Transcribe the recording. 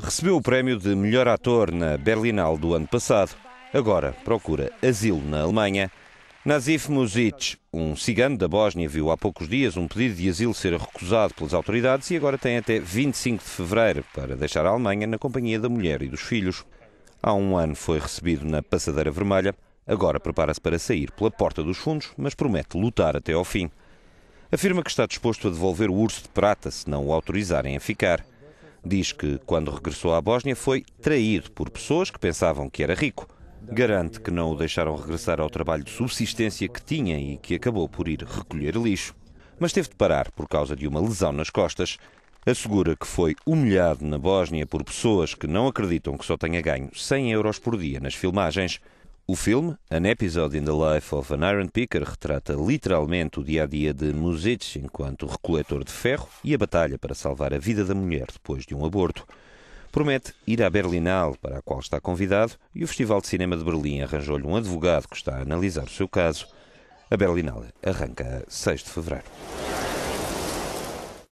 Recebeu o prémio de melhor ator na Berlinale do ano passado. Agora procura asilo na Alemanha. Nazif Muzic, um cigano da Bósnia, viu há poucos dias um pedido de asilo ser recusado pelas autoridades e agora tem até 25 de fevereiro para deixar a Alemanha na companhia da mulher e dos filhos. Há um ano foi recebido na Passadeira Vermelha, agora prepara-se para sair pela porta dos fundos, mas promete lutar até ao fim. Afirma que está disposto a devolver o urso de prata se não o autorizarem a ficar. Diz que, quando regressou à Bósnia, foi traído por pessoas que pensavam que era rico. Garante que não o deixaram regressar ao trabalho de subsistência que tinha e que acabou por ir recolher lixo. Mas teve de parar por causa de uma lesão nas costas. Assegura que foi humilhado na Bósnia por pessoas que não acreditam que só tenha ganho 100 euros por dia nas filmagens. O filme, An Episode in the Life of an Iron Picker, retrata literalmente o dia-a-dia -dia de Muzitch enquanto recoletor de ferro e a batalha para salvar a vida da mulher depois de um aborto. Promete ir à Berlinale, para a qual está convidado, e o Festival de Cinema de Berlim arranjou-lhe um advogado que está a analisar o seu caso. A Berlinale arranca a 6 de fevereiro.